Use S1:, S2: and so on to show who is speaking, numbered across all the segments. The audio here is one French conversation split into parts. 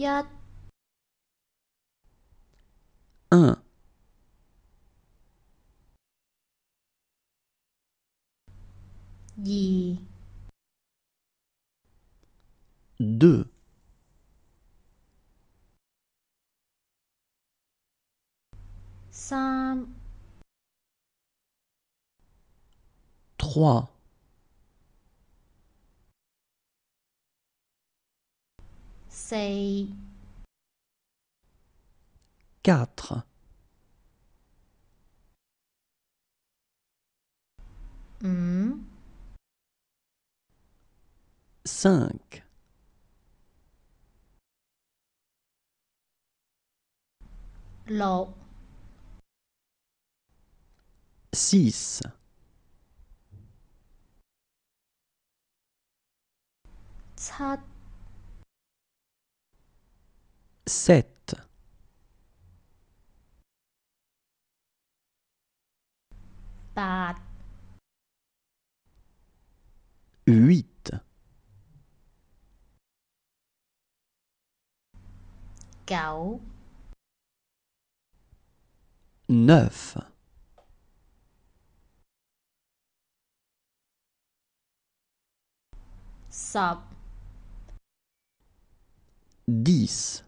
S1: 1 1 2 2 3 3 4
S2: quatre. Mm. Cinq. 7 8 8 9 10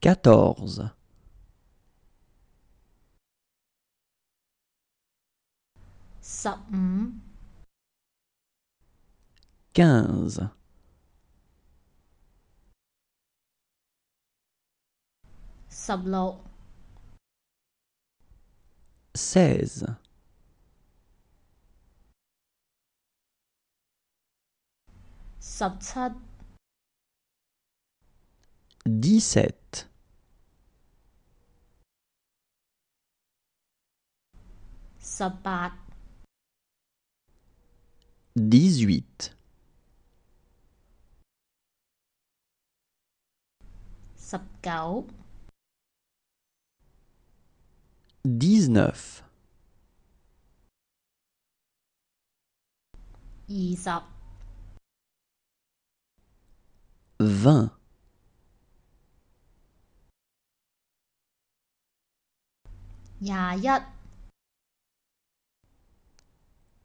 S2: quatorze quinze seize dix-sept Dix-huit. Dix-neuf. Vingt.
S1: Yayat.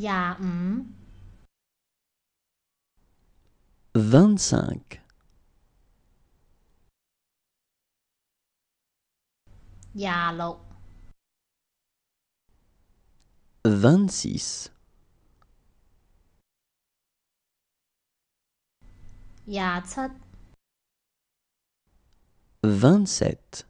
S1: 廿五
S2: ，twenty-five。
S1: 廿六
S2: ，twenty-six。廿七，twenty-seven。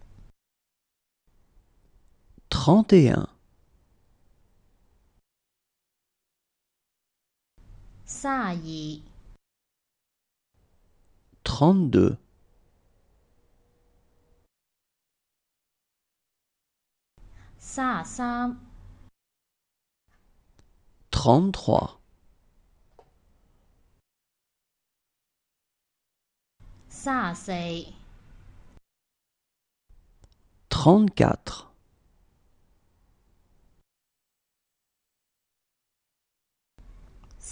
S2: trente et un. Trente-deux. Trente-trois. Trente-quatre.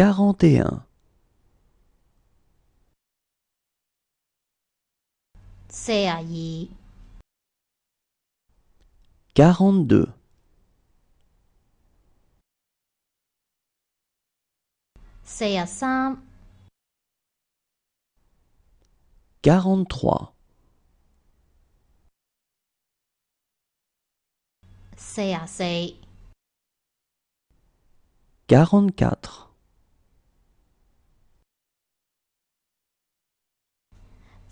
S2: 41
S1: 42 43
S2: 44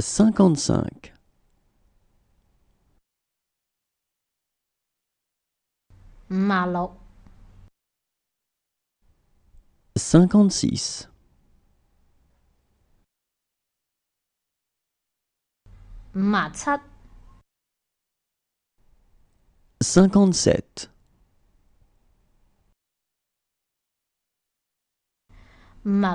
S2: cinquante-cinq
S1: Malo.
S2: cinquante-six cinquante-sept
S1: Ma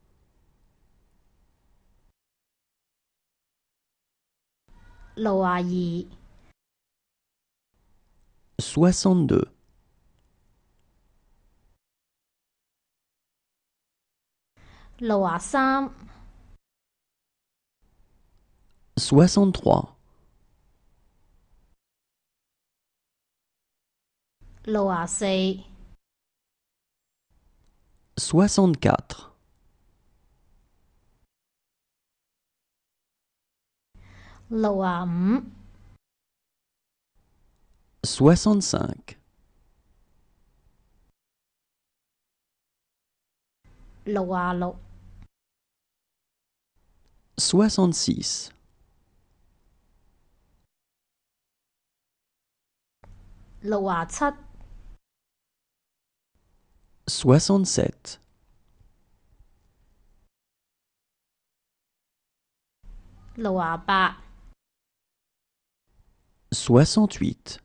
S1: 62
S2: 63 63 64
S1: 六啊五，六啊六，
S2: 六啊七，
S1: 六啊八。
S2: 68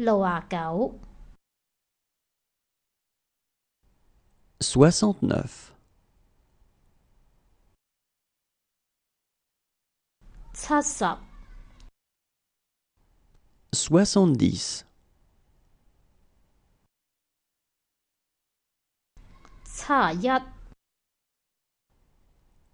S1: 69
S2: 69
S1: 70 70 71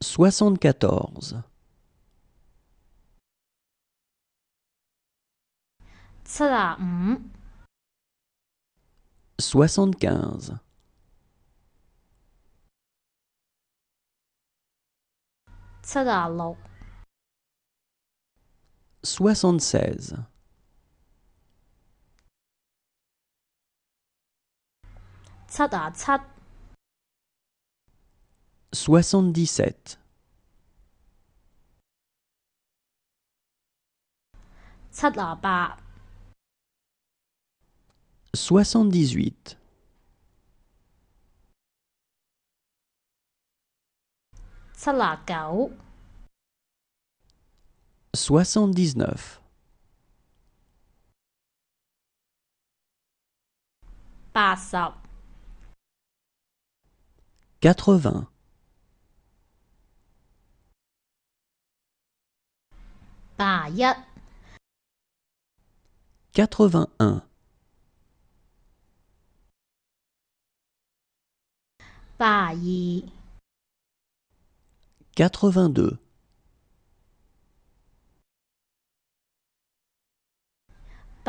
S2: 74 75 76 76 Soixante-dix-sept. Soixante-dix-huit. Soixante-dix-neuf. Quatre-vingts. 八一，八二，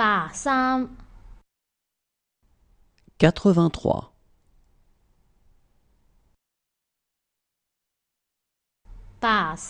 S1: 八三，八四。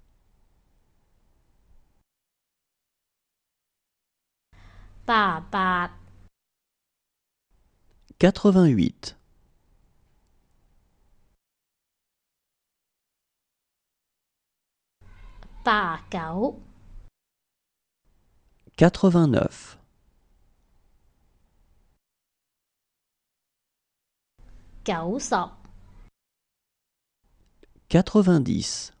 S1: 88
S2: 89 90 90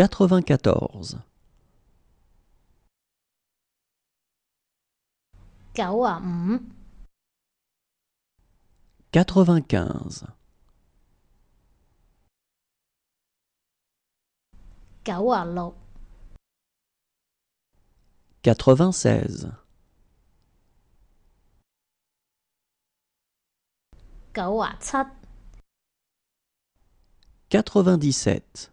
S2: Quatre-vingt-quatorze. Quatre-vingt-quinze. Quatre-vingt-seize. Quatre-vingt-dix-sept.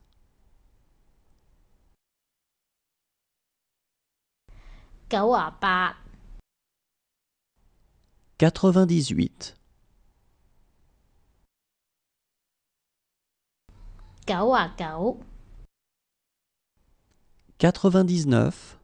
S1: quatre
S2: vingt dix huit
S1: quatre
S2: vingt dix neuf